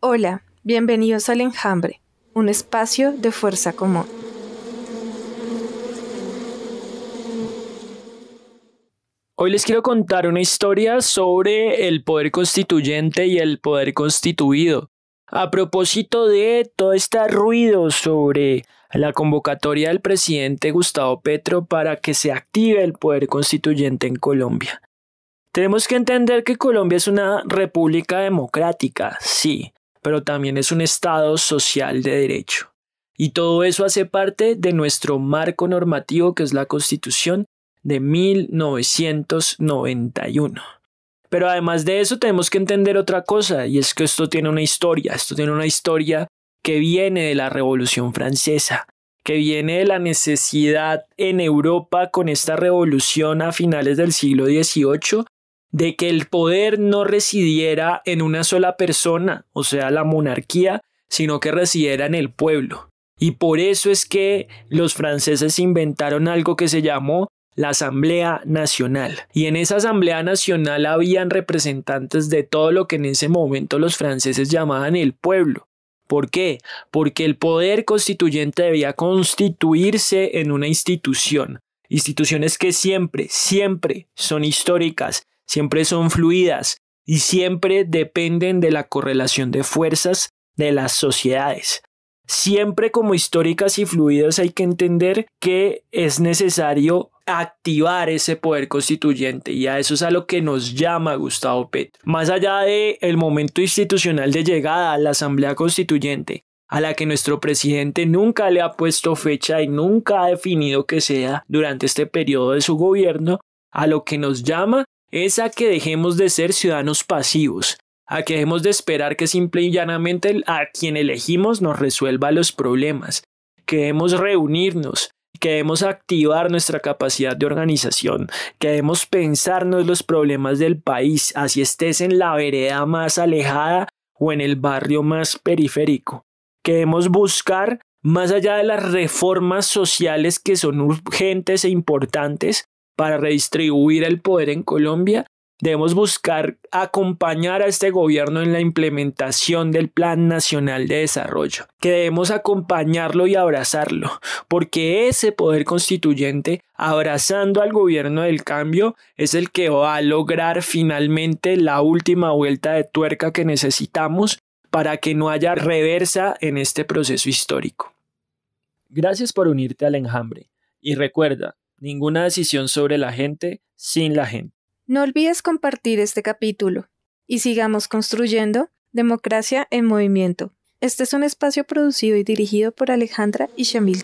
Hola, bienvenidos al Enjambre, un espacio de fuerza común. Hoy les quiero contar una historia sobre el poder constituyente y el poder constituido. A propósito de todo este ruido sobre la convocatoria del presidente Gustavo Petro para que se active el poder constituyente en Colombia. Tenemos que entender que Colombia es una república democrática, sí, pero también es un Estado social de derecho. Y todo eso hace parte de nuestro marco normativo que es la Constitución de 1991. Pero además de eso tenemos que entender otra cosa, y es que esto tiene una historia, esto tiene una historia que viene de la Revolución Francesa, que viene de la necesidad en Europa con esta revolución a finales del siglo XVIII de que el poder no residiera en una sola persona, o sea, la monarquía, sino que residiera en el pueblo. Y por eso es que los franceses inventaron algo que se llamó la Asamblea Nacional. Y en esa Asamblea Nacional habían representantes de todo lo que en ese momento los franceses llamaban el pueblo. ¿Por qué? Porque el poder constituyente debía constituirse en una institución. Instituciones que siempre, siempre son históricas, siempre son fluidas y siempre dependen de la correlación de fuerzas de las sociedades. Siempre como históricas y fluidas hay que entender que es necesario activar ese poder constituyente y a eso es a lo que nos llama Gustavo Pet. Más allá del el momento institucional de llegada a la Asamblea Constituyente, a la que nuestro presidente nunca le ha puesto fecha y nunca ha definido que sea durante este periodo de su gobierno, a lo que nos llama es a que dejemos de ser ciudadanos pasivos, a que dejemos de esperar que simple y llanamente a quien elegimos nos resuelva los problemas, que debemos reunirnos, que debemos activar nuestra capacidad de organización, que debemos pensarnos los problemas del país, así estés en la vereda más alejada o en el barrio más periférico, que debemos buscar, más allá de las reformas sociales que son urgentes e importantes, para redistribuir el poder en Colombia, debemos buscar acompañar a este gobierno en la implementación del Plan Nacional de Desarrollo, que debemos acompañarlo y abrazarlo, porque ese poder constituyente, abrazando al gobierno del cambio, es el que va a lograr finalmente la última vuelta de tuerca que necesitamos para que no haya reversa en este proceso histórico. Gracias por unirte al enjambre y recuerda, ninguna decisión sobre la gente sin la gente. No olvides compartir este capítulo y sigamos construyendo Democracia en Movimiento. Este es un espacio producido y dirigido por Alejandra y Shamil